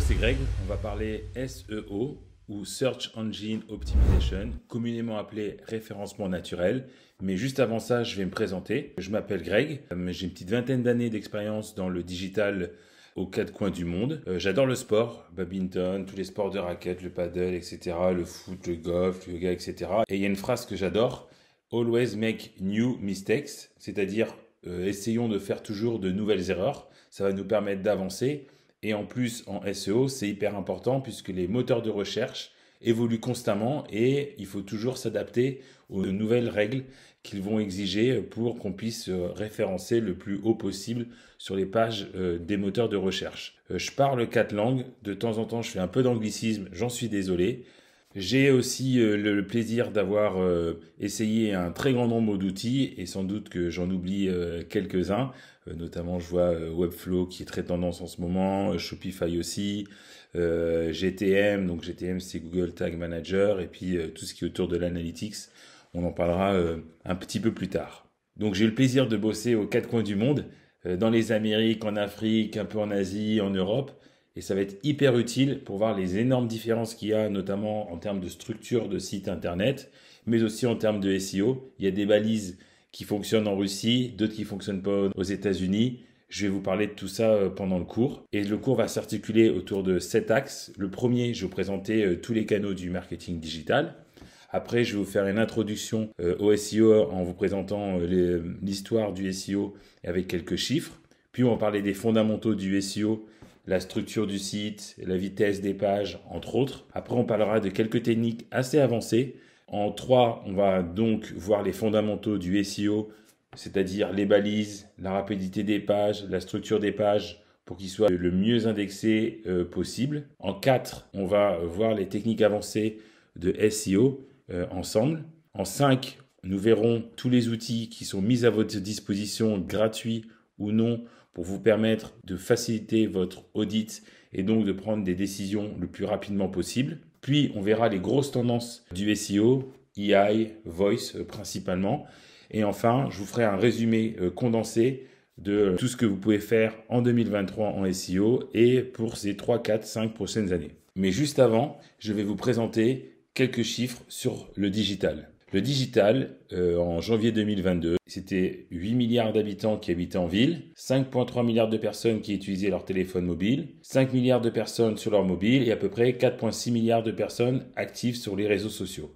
c'est Greg. On va parler SEO ou Search Engine Optimization, communément appelé référencement naturel. Mais juste avant ça, je vais me présenter. Je m'appelle Greg. Euh, j'ai une petite vingtaine d'années d'expérience dans le digital aux quatre coins du monde. Euh, j'adore le sport, badminton, tous les sports de raquettes, le paddle, etc., le foot, le golf, le yoga, etc. Et il y a une phrase que j'adore, always make new mistakes, c'est-à-dire euh, essayons de faire toujours de nouvelles erreurs, ça va nous permettre d'avancer et en plus, en SEO, c'est hyper important puisque les moteurs de recherche évoluent constamment et il faut toujours s'adapter aux nouvelles règles qu'ils vont exiger pour qu'on puisse euh, référencer le plus haut possible sur les pages euh, des moteurs de recherche. Euh, je parle quatre langues, de temps en temps je fais un peu d'anglicisme, j'en suis désolé. J'ai aussi euh, le, plaisir d'avoir euh, essayé un très grand nombre d'outils et sans doute que j'en oublie euh, quelques-uns. notamment, je vois Webflow qui est très tendance en ce moment, Shopify aussi, GTM. Donc GTM, c'est Google Tag Manager et puis tout ce qui est autour de l'analytics. On en parlera un petit peu plus tard. Donc j'ai le plaisir de bosser aux quatre coins du monde, dans les Amériques, en Afrique, un peu en Asie, en Europe. Et ça va être hyper utile pour voir les énormes différences qu'il y a, notamment en termes de structure de site internet, mais aussi en termes de SEO. Il y a des balises qui fonctionnent en Russie, d'autres qui fonctionnent pas aux États-Unis. Je vais vous parler de tout ça euh, pendant le cours. Et le cours va s'articuler autour de sept axes. Le premier, je vais vous présenter euh, tous les canaux du marketing digital. Après, je vais vous faire une introduction euh, au SEO en vous présentant l'histoire du SEO avec quelques chiffres. Puis, on va parler des fondamentaux du SEO la structure du site, la vitesse des pages, entre autres. Après, on parlera de quelques techniques assez avancées. En 3, on va donc voir les fondamentaux du SEO, c'est-à-dire les balises, la rapidité des pages, la structure des pages pour qu'ils soient le mieux indexés euh, possible. En 4, on va voir les techniques avancées de SEO euh, ensemble. En 5, nous verrons tous les outils qui sont mis à votre disposition gratuits ou non pour vous permettre de faciliter votre audit et donc de prendre des décisions le plus rapidement possible. Puis on verra les grosses tendances du SEO, EI, Voice euh, principalement. Et enfin, je vous ferai un résumé euh, condensé de tout ce que vous pouvez faire en 2023 en SEO et pour ces 3, 4, 5 prochaines années. Mais juste avant, je vais vous présenter quelques chiffres sur le digital. Le digital, euh, en janvier 2022, c'était 8 milliards d'habitants qui habitaient en ville, 5,3 milliards de personnes qui utilisaient leur téléphone mobile, 5 milliards de personnes sur leur mobile et à peu près 4,6 milliards de personnes actives sur les réseaux sociaux.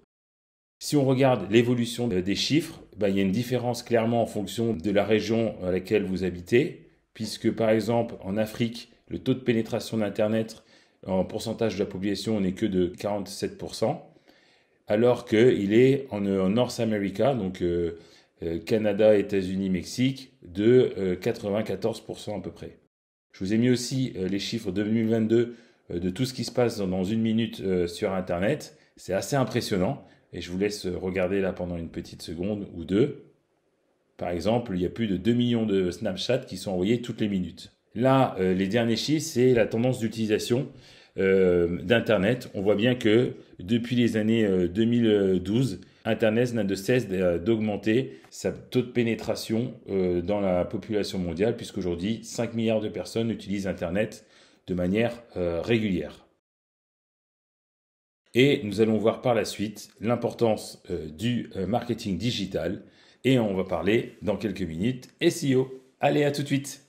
Si on regarde l'évolution euh, des chiffres, ben, il y a une différence clairement en fonction de la région à laquelle vous habitez, puisque par exemple en Afrique, le taux de pénétration d'Internet en pourcentage de la population n'est que de 47% alors qu'il est euh, en, North America, donc euh, euh, Canada, États-Unis, Mexique, de 94% à peu près. Je vous ai mis aussi les chiffres 2022 de tout ce qui se passe dans, une minute sur Internet. C'est assez impressionnant et je vous laisse regarder là pendant une petite seconde ou deux. Par exemple, il y a plus de 2 millions de Snapchat qui sont envoyés toutes les minutes. Là, les derniers chiffres, c'est la tendance d'utilisation. Euh, d'Internet, on voit bien que depuis les années 2012, euh, Internet n'a de cesse d'augmenter sa taux de pénétration euh, dans la population mondiale, puisqu'aujourd'hui, 5 milliards de personnes utilisent Internet de manière régulière. Et nous allons voir par la suite l'importance du marketing digital, et on va parler dans quelques minutes SEO. Allez, à tout de suite